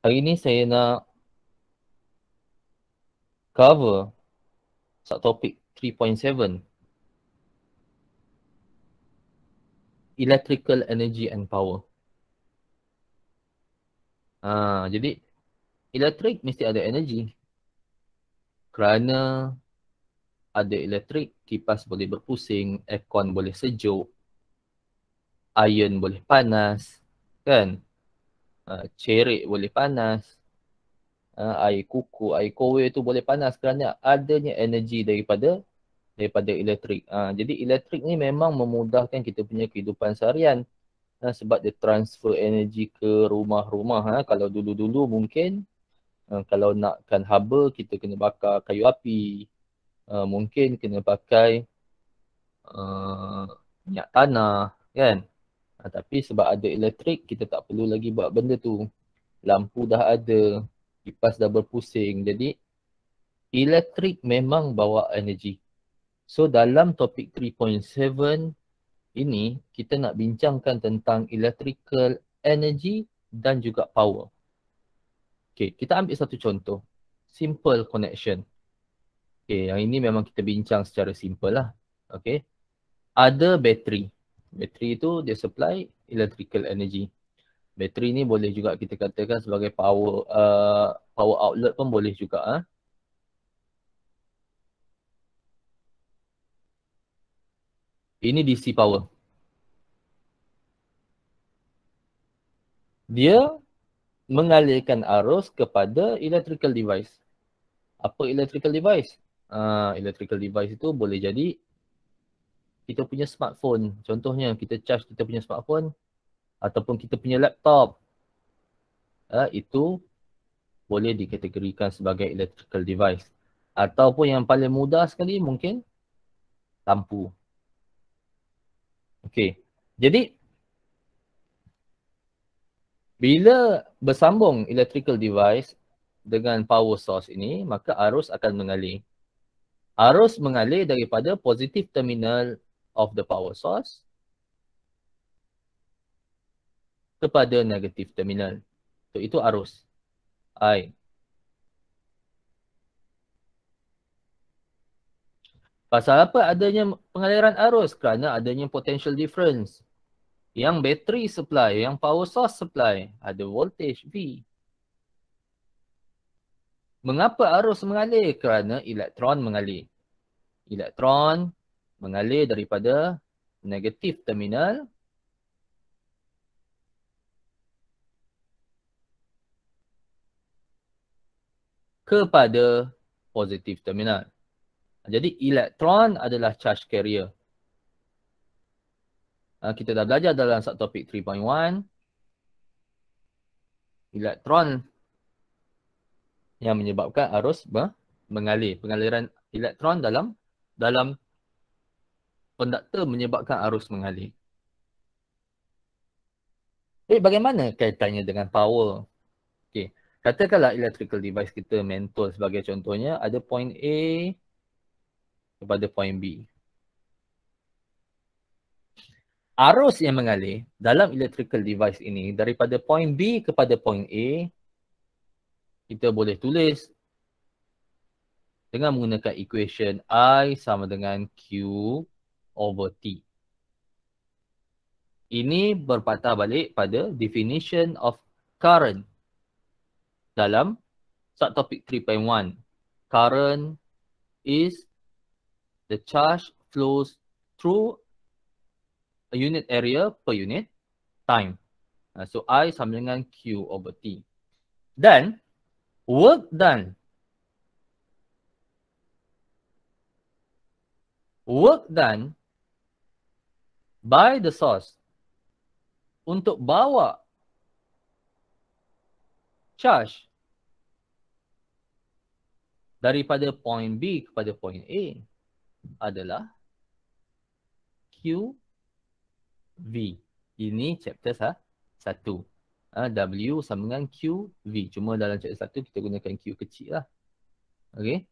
hari ni saya nak cover subtopik 3.7 electrical energy and power ha, jadi elektrik mesti ada energi kerana ada elektrik kipas boleh berpusing aircon boleh sejuk iron boleh panas kan uh, cerik boleh panas uh, air kuku air kowe tu boleh panas kerana adanya energi daripada daripada elektrik uh, jadi elektrik ni memang memudahkan kita punya kehidupan seharian uh, sebab dia transfer energi ke rumah-rumah uh, kalau dulu-dulu mungkin uh, kalau nakkan haba kita kena bakar kayu api uh, mungkin kena pakai uh, minyak tanah kan Ha, tapi sebab ada elektrik, kita tak perlu lagi buat benda tu. Lampu dah ada, kipas dah berpusing. Jadi, elektrik memang bawa energi. So, dalam topik 3.7 ini, kita nak bincangkan tentang electrical energy dan juga power. Okay, kita ambil satu contoh. Simple connection. Okay, yang ini memang kita bincang secara simple lah. Okay. Ada bateri. Bateri tu dia supply electrical energy. Bateri ni boleh juga kita katakan sebagai power uh, power outlet pun boleh juga. Ha? Ini DC power. Dia mengalirkan arus kepada electrical device. Apa electrical device? Uh, electrical device itu boleh jadi kita punya smartphone contohnya kita charge kita punya smartphone ataupun kita punya laptop uh, itu boleh dikategorikan sebagai electrical device ataupun yang paling mudah sekali mungkin lampu Okay, jadi bila bersambung electrical device dengan power source ini maka arus akan mengalir arus mengalir daripada positif terminal of the power source kepada negatif terminal. So, itu arus I. Pasal apa adanya pengaliran arus? Kerana adanya potential difference. Yang battery supply, yang power source supply ada voltage V. Mengapa arus mengalir? Kerana elektron mengalir. Elektron mengalir daripada negatif terminal kepada positif terminal. Jadi elektron adalah charge carrier. Ha, kita dah belajar dalam subtopik 3.1. Elektron yang menyebabkan arus mengalir. Pengaliran elektron dalam dalam konduktor menyebabkan arus mengalir. Eh bagaimana kaitannya dengan power? Okey, katakanlah electrical device kita mentol sebagai contohnya ada point A kepada point B. Arus yang mengalir dalam electrical device ini daripada point B kepada point A kita boleh tulis dengan menggunakan equation I sama dengan Q over t. Ini berpatah balik pada definition of current dalam subtopik 3.1. Current is the charge flows through a unit area per unit time. So I sama dengan Q over T. Then work done. Work done by the source untuk bawa charge daripada point B kepada point A adalah Q V. Ini chapter ha, satu. Ha, w sama dengan Q V. Cuma dalam chapter satu kita gunakan Q kecil lah. Okay.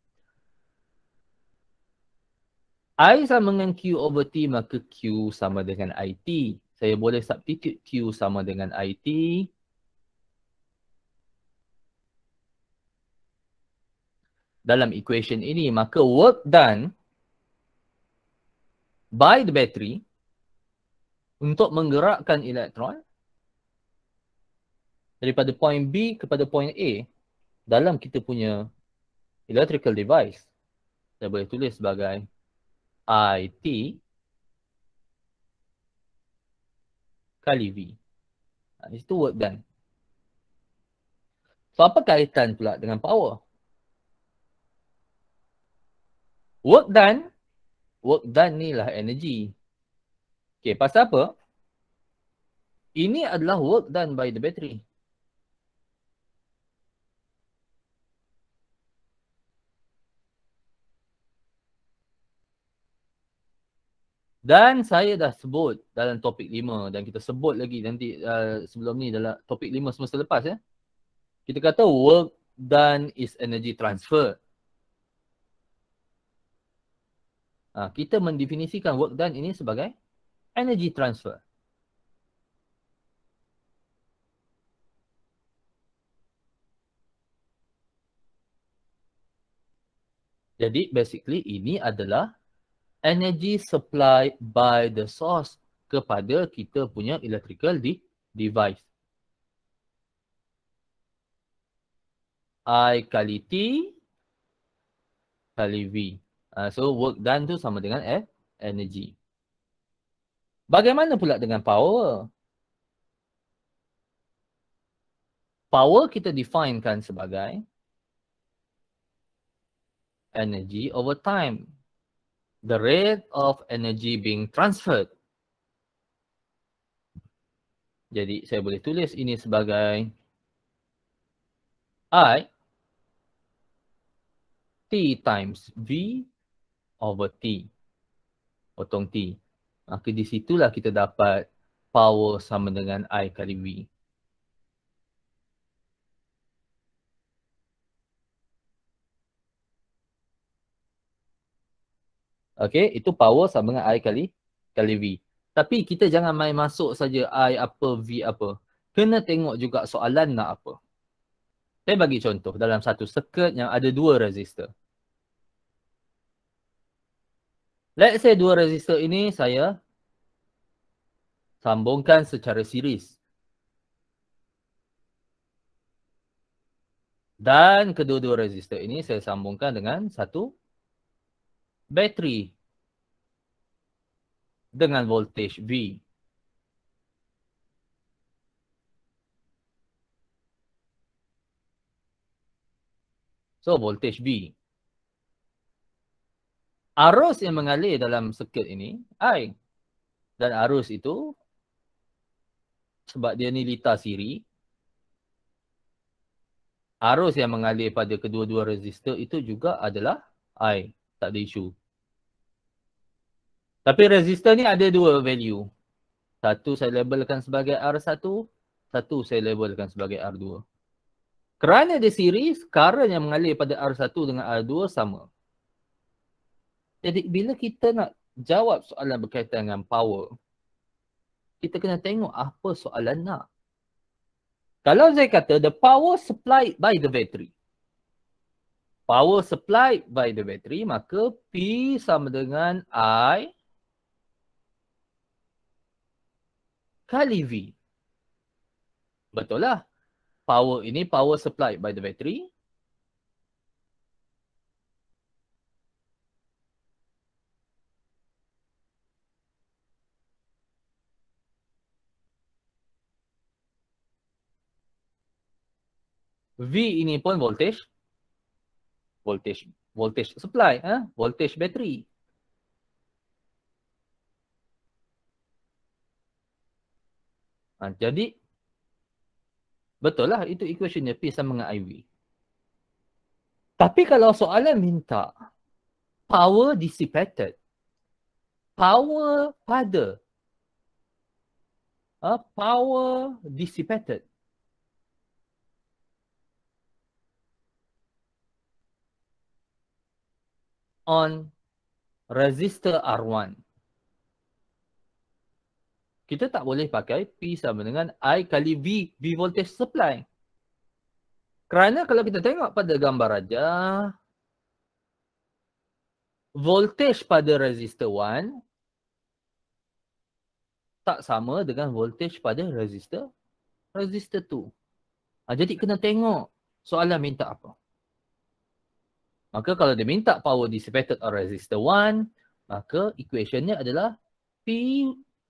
I sama dengan Q over T maka Q sama dengan IT. Saya boleh substitute Q sama dengan IT. Dalam equation ini maka work done by the battery untuk menggerakkan elektron daripada point B kepada point A dalam kita punya electrical device. Saya boleh tulis sebagai I T kali V. Ha, itu work done. So apa kaitan pula dengan power? Work done, work done ni lah energy. Okay, pasal apa? Ini adalah work done by the battery. Dan saya dah sebut dalam topik lima dan kita sebut lagi nanti uh, sebelum ni dalam topik lima semasa lepas ya. Kita kata work done is energy transfer. Ha, kita mendefinisikan work done ini sebagai energy transfer. Jadi basically ini adalah energy supply by the source kepada kita punya electrical di device. I kali T kali V. Uh, so work done tu sama dengan F eh, energy. Bagaimana pula dengan power? Power kita definekan sebagai energy over time the rate of energy being transferred. Jadi saya boleh tulis ini sebagai I T times V over T. Potong T. Maka di situlah kita dapat power sama dengan I kali V. Okay, itu power sama dengan I kali kali V. Tapi kita jangan main masuk saja I apa, V apa. Kena tengok juga soalan nak apa. Saya bagi contoh dalam satu circuit yang ada dua resistor. Let's say dua resistor ini saya sambungkan secara series. Dan kedua-dua resistor ini saya sambungkan dengan satu bateri dengan voltage V. So voltage V. Arus yang mengalir dalam circuit ini, I. Dan arus itu sebab dia ni lita siri. Arus yang mengalir pada kedua-dua resistor itu juga adalah I. Tak ada isu. Tapi resistor ni ada dua value. Satu saya labelkan sebagai R1, satu saya labelkan sebagai R2. Kerana dia series, current yang mengalir pada R1 dengan R2 sama. Jadi bila kita nak jawab soalan berkaitan dengan power, kita kena tengok apa soalan nak. Kalau saya kata the power supplied by the battery. Power supplied by the battery maka P sama dengan I kali V. Betul lah. Power ini power supply by the battery. V ini pun voltage. Voltage voltage supply. Eh? Voltage battery. Ha, jadi, betul lah itu equationnya dia P sama dengan IV. Tapi kalau soalan minta power dissipated, power pada, ha, power dissipated. on resistor R1 kita tak boleh pakai P sama dengan I kali V, V voltage supply. Kerana kalau kita tengok pada gambar aja, voltage pada resistor 1 tak sama dengan voltage pada resistor resistor 2. Ha, jadi kena tengok soalan minta apa. Maka kalau dia minta power dissipated on resistor 1, maka equationnya adalah P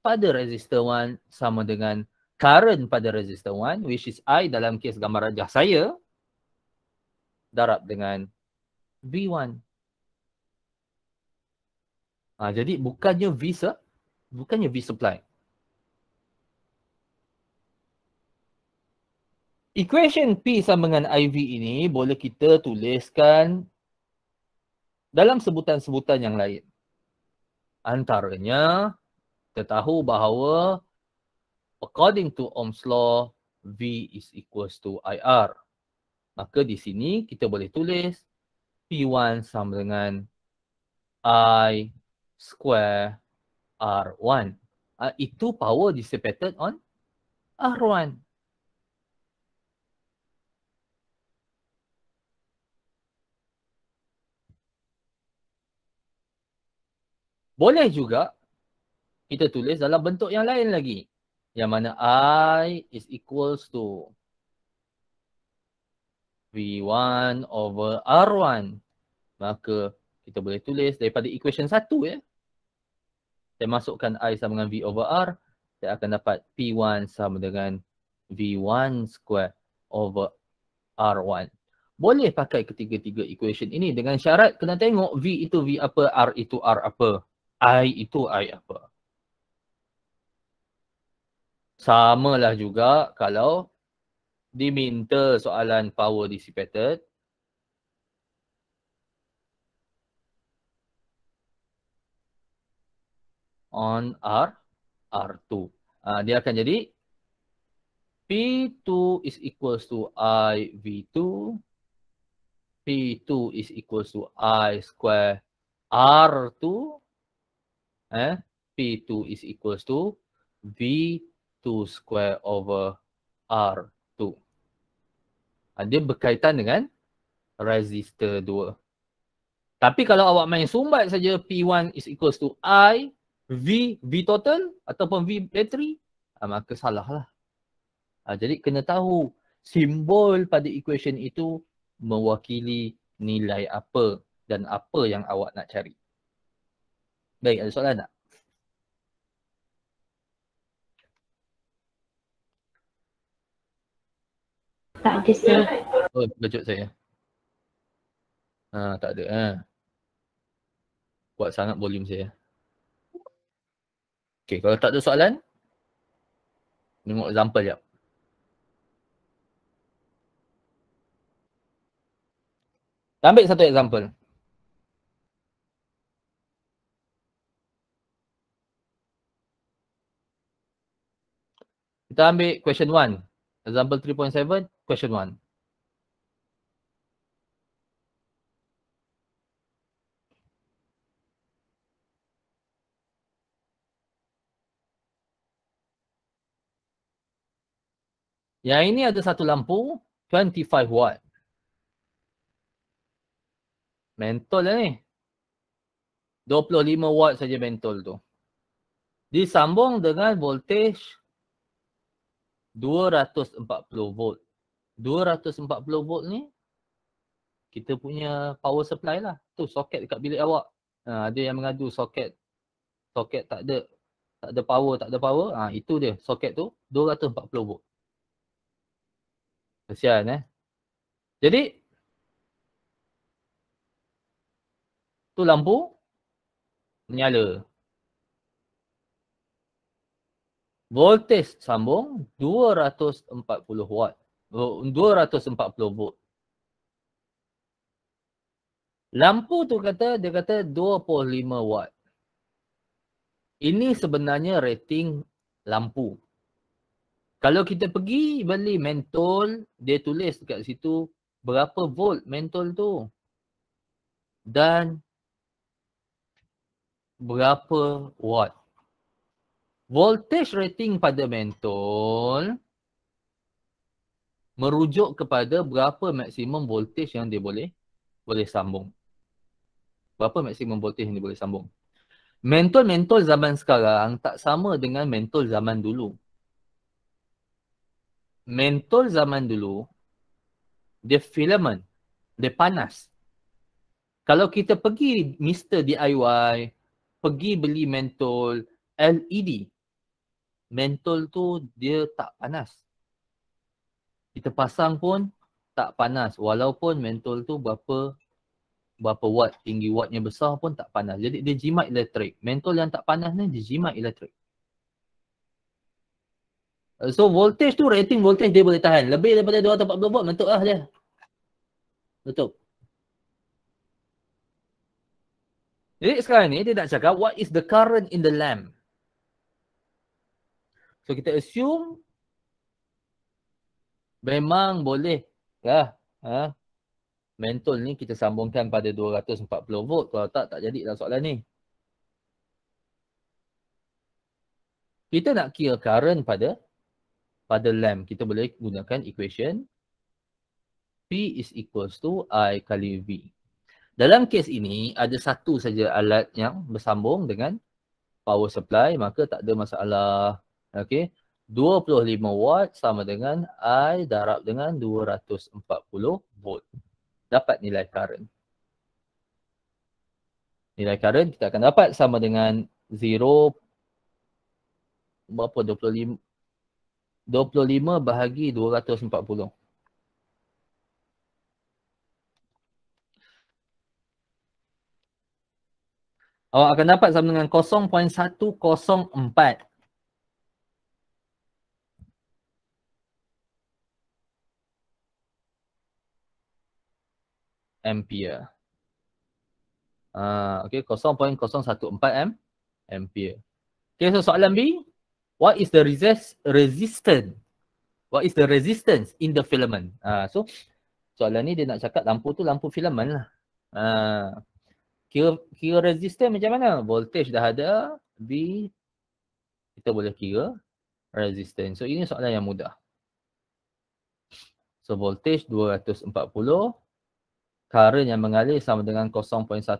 pada resistor 1 sama dengan current pada resistor 1 which is I dalam kes gambar rajah saya darab dengan V1. Ha, jadi bukannya V sir, bukannya V supply. Equation P sama dengan IV ini boleh kita tuliskan dalam sebutan-sebutan yang lain. Antaranya kita tahu bahawa according to Ohm's law, V is equals to IR. Maka di sini kita boleh tulis P1 sama dengan I square R1. Uh, ah, itu power dissipated on R1. Boleh juga kita tulis dalam bentuk yang lain lagi. Yang mana I is equals to V1 over R1. Maka kita boleh tulis daripada equation 1 ya. Saya masukkan I sama dengan V over R. Saya akan dapat P1 sama dengan V1 square over R1. Boleh pakai ketiga-tiga equation ini dengan syarat kena tengok V itu V apa, R itu R apa, I itu I apa. Sama lah juga kalau diminta soalan power dissipated. On R, R2. Uh, ah, dia akan jadi P2 is equals to I V2. P2 is equals to I square R2. Eh? P2 is equals to V2 2 square over R2. Ha, dia berkaitan dengan resistor 2. Tapi kalau awak main sumbat saja P1 is equals to I, V, V total ataupun V battery, ha, maka salah lah. Ha, jadi kena tahu simbol pada equation itu mewakili nilai apa dan apa yang awak nak cari. Baik, ada soalan tak? Tak ada sir. Oh, lecut saya. Ha, tak ada. Ha. Kuat sangat volume saya. Okay, kalau tak ada soalan, tengok example jap. Ambil satu example. Kita ambil question 1. Example 3.7 question one. Ya ini ada satu lampu 25 watt. Mentol lah ni. 25 watt saja mentol tu. Disambung dengan voltage 240 volt. 240 volt ni kita punya power supply lah. Tu soket dekat bilik awak. Ha, ada yang mengadu soket soket tak ada tak ada power, tak ada power. Ha, itu dia soket tu 240 volt. Kesian eh. Jadi tu lampu menyala. Voltage sambung 240 watt. 240 volt. Lampu tu kata, dia kata 25 watt. Ini sebenarnya rating lampu. Kalau kita pergi beli mentol, dia tulis dekat situ berapa volt mentol tu. Dan berapa watt. Voltage rating pada mentol merujuk kepada berapa maksimum voltage yang dia boleh boleh sambung. Berapa maksimum voltage yang dia boleh sambung. Mentol-mentol zaman sekarang tak sama dengan mentol zaman dulu. Mentol zaman dulu, dia filament, dia panas. Kalau kita pergi Mr. DIY, pergi beli mentol LED, mentol tu dia tak panas kita pasang pun tak panas walaupun mentol tu berapa berapa watt tinggi wattnya besar pun tak panas jadi dia jimat elektrik mentol yang tak panas ni dia jimat elektrik uh, so voltage tu rating voltage dia boleh tahan lebih daripada 240 volt mentol lah dia tutup jadi sekarang ni dia nak cakap what is the current in the lamp so kita assume memang boleh kah ha? mentol ni kita sambungkan pada 240 volt kalau tak tak jadi dalam soalan ni kita nak kira current pada pada lamp kita boleh gunakan equation P is equals to I kali V dalam kes ini ada satu saja alat yang bersambung dengan power supply maka tak ada masalah Okay. 25 watt sama dengan I darab dengan 240 volt. Dapat nilai current. Nilai current kita akan dapat sama dengan 0 berapa 25 25 bahagi 240. Awak akan dapat sama dengan 0.104. ampere. Uh, okay, 0.014 m ampere. Okay, so soalan B, what is the resist resistance? What is the resistance in the filament? Uh, so, soalan ni dia nak cakap lampu tu lampu filament lah. Uh, ah, kira, kira resistance macam mana? Voltage dah ada, B, kita boleh kira resistance. So, ini soalan yang mudah. So, voltage 240 current yang mengalir sama dengan 0.104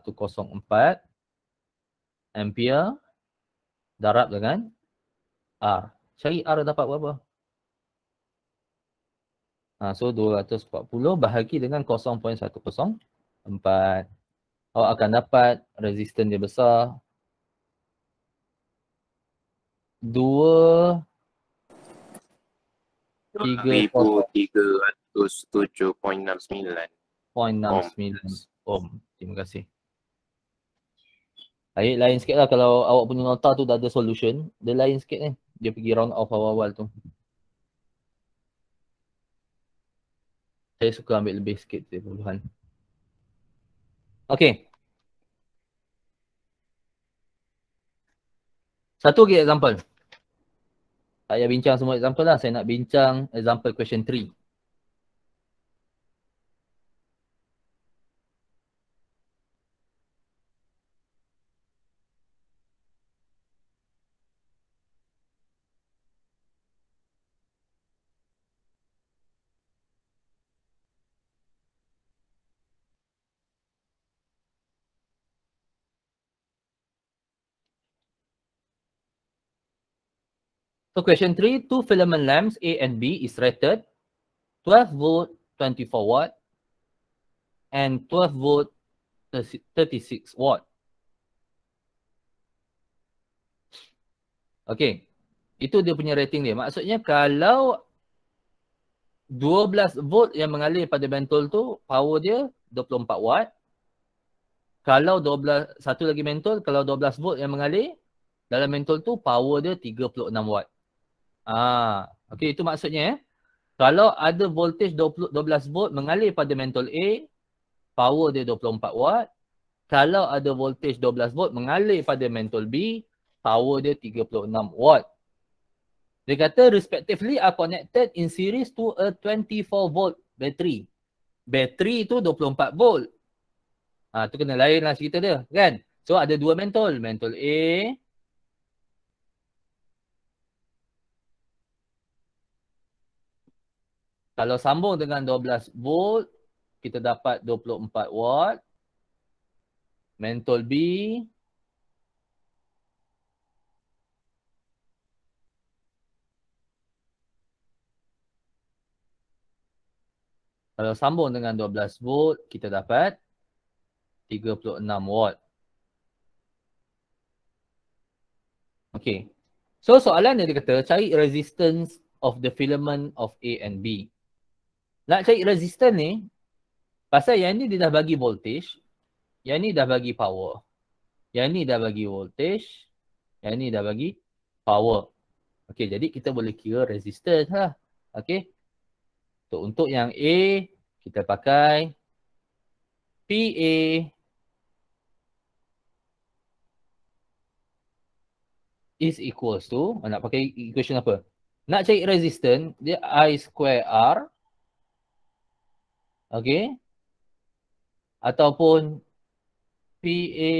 ampere darab dengan R. Cari R dapat berapa? Ha, so 240 bahagi dengan 0.104. Awak akan dapat resisten dia besar. 2 3, 3.7.69 0.69 ohm. ohm. Terima kasih. Baik, lain sikit lah kalau awak punya nota tu dah ada solution. Dia lain sikit ni. Eh. Dia pergi round off awal-awal tu. Saya suka ambil lebih sikit tu puluhan. Okay. Satu lagi example. Saya bincang semua example lah. Saya nak bincang example question 3. So question three, two filament lamps A and B is rated 12 volt 24 watt and 12 volt 36 watt. Okay, itu dia punya rating dia. Maksudnya kalau 12 volt yang mengalir pada mentol tu, power dia 24 watt. Kalau 12, satu lagi mentol, kalau 12 volt yang mengalir, dalam mentol tu power dia 36 watt. Ah, okey itu maksudnya eh. Kalau ada voltage 20, 12 volt mengalir pada mentol A, power dia 24 watt. Kalau ada voltage 12 volt mengalir pada mentol B, power dia 36 watt. Dia kata respectively are connected in series to a 24 volt battery. Battery tu 24 volt. Ah ha, tu kena lainlah cerita dia, kan? So ada dua mentol, mentol A kalau sambung dengan 12 volt kita dapat 24 watt mentol B kalau sambung dengan 12 volt kita dapat 36 watt Okay. so soalan dia kata cari resistance of the filament of A and B nak cari resistor ni pasal yang ni dia dah bagi voltage yang ni dah bagi power yang ni dah bagi voltage yang ni dah bagi power okey jadi kita boleh kira resistor lah okey so, untuk yang A kita pakai PA is equals to, nak pakai equation apa? Nak cari resistance, dia I square R Okay. Ataupun PA.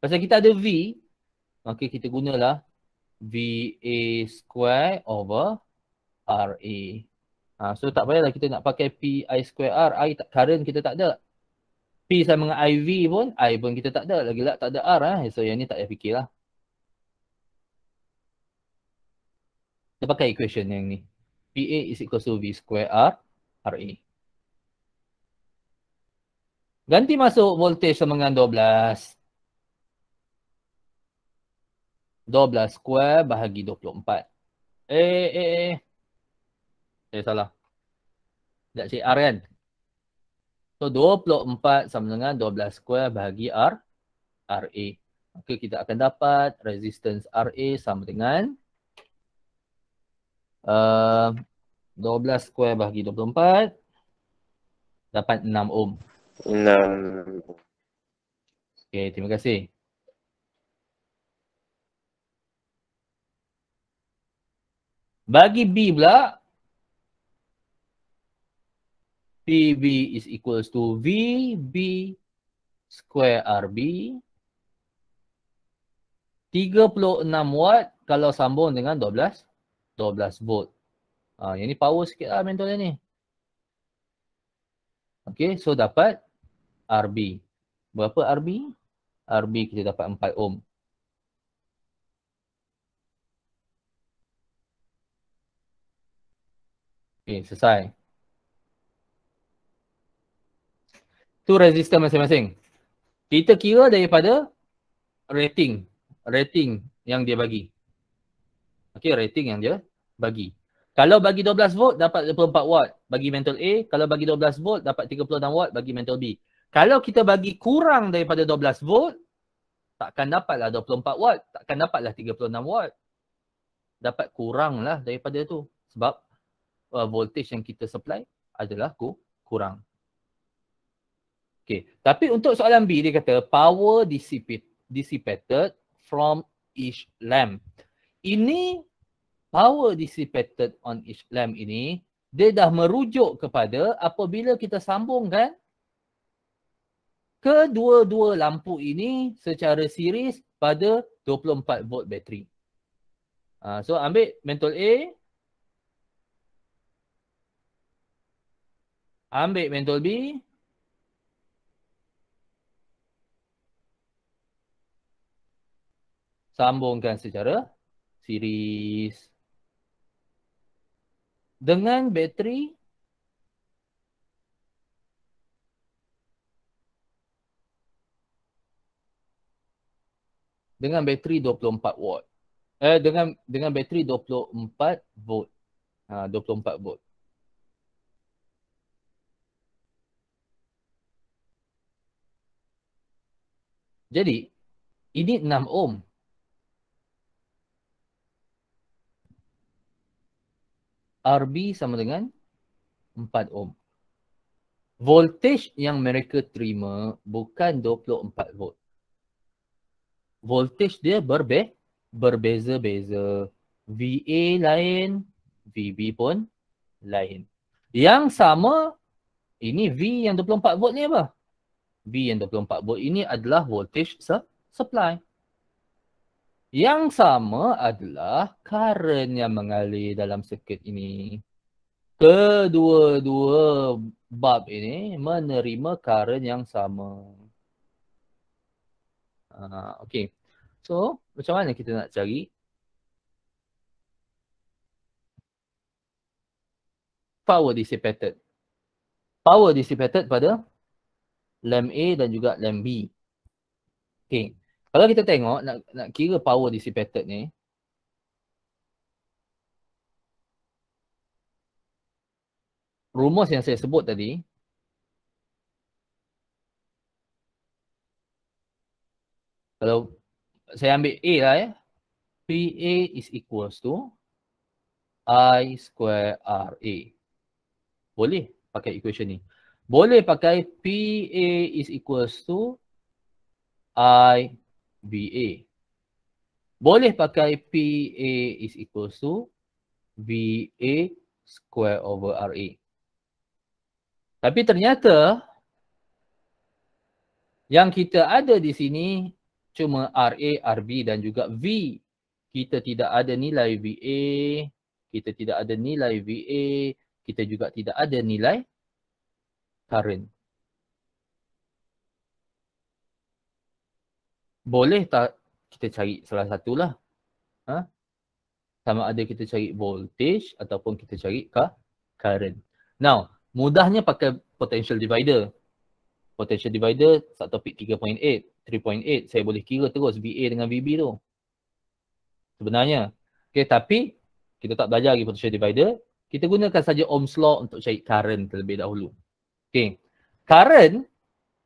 Pasal kita ada V. Okay, kita gunalah VA square over RA. Ha, so tak payahlah kita nak pakai PI square R. I tak, current kita tak ada. P sama dengan IV pun, I pun kita tak ada. Lagi lah tak ada R. Ha. So yang ni tak payah lah. Kita pakai equation yang ni. PA is equal to V square R, R A. Ganti masuk voltage sama dengan 12. 12 square bahagi 24. Eh, eh, eh, eh. Eh, salah. Tak cik R kan? So, 24 sama dengan 12 square bahagi R. RA. Maka kita akan dapat resistance RA sama dengan uh, eh, 12 square bahagi 24 dapat 6 ohm. 6. Okay, terima kasih. Bagi B pula, PB is equals to V B square RB. 36 watt kalau sambung dengan 12 12 volt. Ha, yang ni power sikit lah mentolnya ni. Okay, so dapat RB. Berapa RB? RB kita dapat 4 ohm. Okay selesai. Tu resistor masing-masing. Kita kira daripada rating, rating yang dia bagi. Okay rating yang dia bagi. Kalau bagi 12 volt dapat 24 watt bagi mental A, kalau bagi 12 volt dapat 36 watt bagi mental B. Kalau kita bagi kurang daripada 12 volt, takkan dapatlah 24 watt, takkan dapatlah 36 watt. Dapat kuranglah daripada tu sebab uh, voltage yang kita supply adalah ku kurang. Okay. Tapi untuk soalan B, dia kata power dissipated from each lamp. Ini power dissipated on each lamp ini, dia dah merujuk kepada apabila kita sambungkan kedua-dua lampu ini secara siris pada 24 volt bateri. Uh, so ambil mentol A. Ambil mentol B. Sambungkan secara series. Dengan bateri dengan bateri 24 watt. Eh dengan dengan bateri 24 volt. Ha 24 volt. Jadi ini 6 ohm. RB sama dengan 4 ohm. Voltage yang mereka terima bukan 24 volt voltage dia berbe berbeza-beza. VA lain, VB pun lain. Yang sama, ini V yang 24 volt ni apa? V yang 24 volt ini adalah voltage su- supply. Yang sama adalah current yang mengalir dalam circuit ini. Kedua-dua bab ini menerima current yang sama. Ah, okay. So, macam mana kita nak cari? Power dissipated. Power dissipated pada lamp A dan juga lamp B. Okay. Kalau kita tengok, nak, nak kira power dissipated ni. Rumus yang saya sebut tadi, kalau saya ambil A lah ya. PA is equals to I square RA. Boleh pakai equation ni. Boleh pakai PA is equals to I IBA. Boleh pakai PA is equals to VA square over RA. Tapi ternyata yang kita ada di sini cuma RA, RB dan juga V. Kita tidak ada nilai VA, kita tidak ada nilai VA, kita juga tidak ada nilai current. Boleh tak kita cari salah satulah? Ha? Sama ada kita cari voltage ataupun kita cari current. Now, mudahnya pakai potential divider. Potential divider, satu topik 3.8 saya boleh kira terus VA dengan VB tu sebenarnya okay tapi kita tak belajar lagi potential divider kita gunakan saja Ohm's law untuk cari current terlebih dahulu Okay, current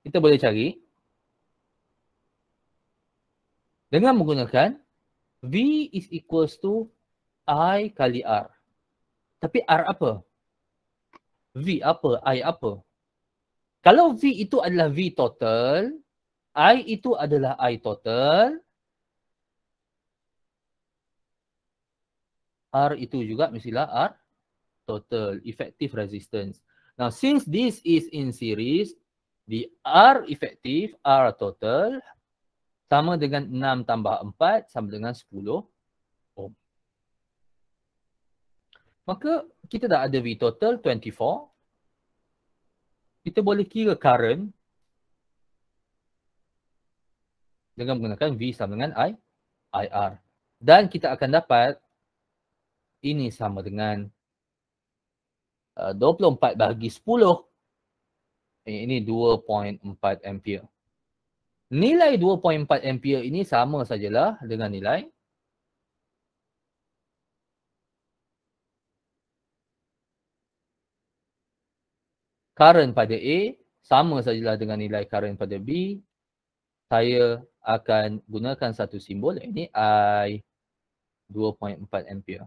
kita boleh cari dengan menggunakan V is equals to I kali R tapi R apa V apa I apa kalau V itu adalah V total, I itu adalah I total. R itu juga mestilah R total, effective resistance. Now, since this is in series, the R effective, R total, sama dengan 6 tambah 4, sama dengan 10 ohm. Maka, kita dah ada V total 24. Kita boleh kira current dengan menggunakan V sama dengan I, IR. Dan kita akan dapat ini sama dengan uh, 24 bagi 10. Eh, ini 2.4 ampere. Nilai 2.4 ampere ini sama sajalah dengan nilai current pada A sama sajalah dengan nilai current pada B saya akan gunakan satu simbol ini I 2.4 ampere.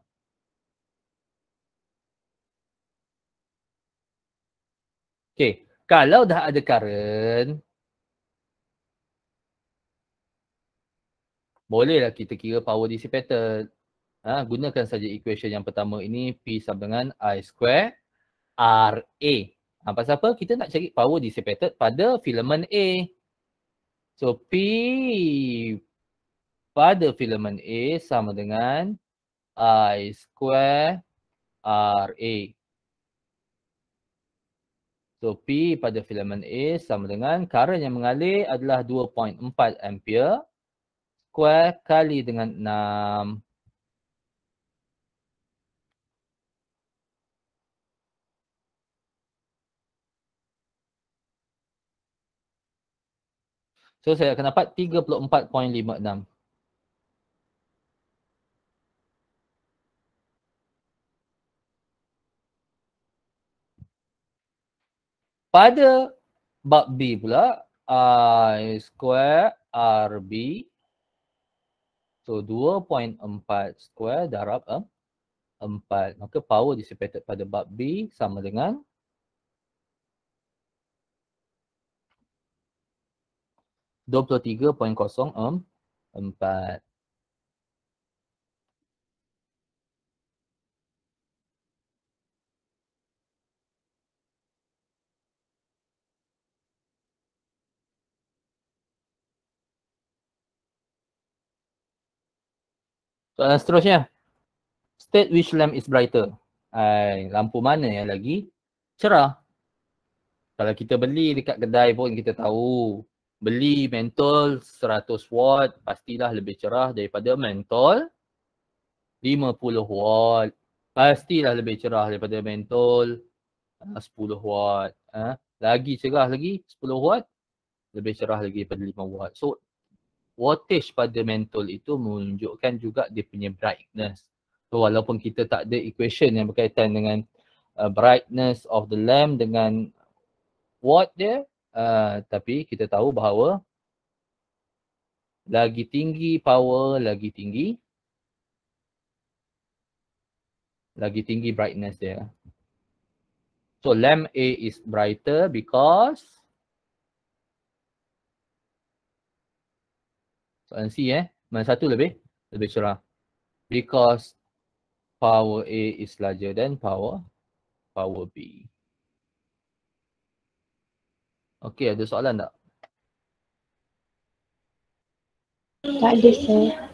Okay, kalau dah ada current, bolehlah kita kira power dissipated. Ha, gunakan saja equation yang pertama ini P sama dengan I square RA. Ha, pasal apa? Kita nak cari power dissipated pada filament A. So P pada filament A sama dengan I square RA. So P pada filament A sama dengan current yang mengalir adalah 2.4 ampere square kali dengan 6 So saya akan dapat 34.56. Pada bab B pula, I square RB. So 2.4 square darab 4. Eh, Maka power dissipated pada bab B sama dengan 2.4 23.04 Soalan seterusnya State which lamp is brighter? Ay, lampu mana yang lagi cerah? Kalau kita beli dekat kedai pun kita tahu beli mentol 100 watt pastilah lebih cerah daripada mentol 50 watt pastilah lebih cerah daripada mentol 10 ah, watt ha? lagi cerah lagi 10 watt lebih cerah lagi daripada 5 watt so wattage pada mentol itu menunjukkan juga dia punya brightness so walaupun kita tak ada equation yang berkaitan dengan uh, brightness of the lamp dengan watt dia Ah, tapi kita tahu bahawa lagi tinggi power lagi tinggi lagi tinggi brightness dia so lamp A is brighter because soalan C eh mana satu lebih lebih cerah because power A is larger than power power B Okey, ada soalan tak? Tak ada, saya.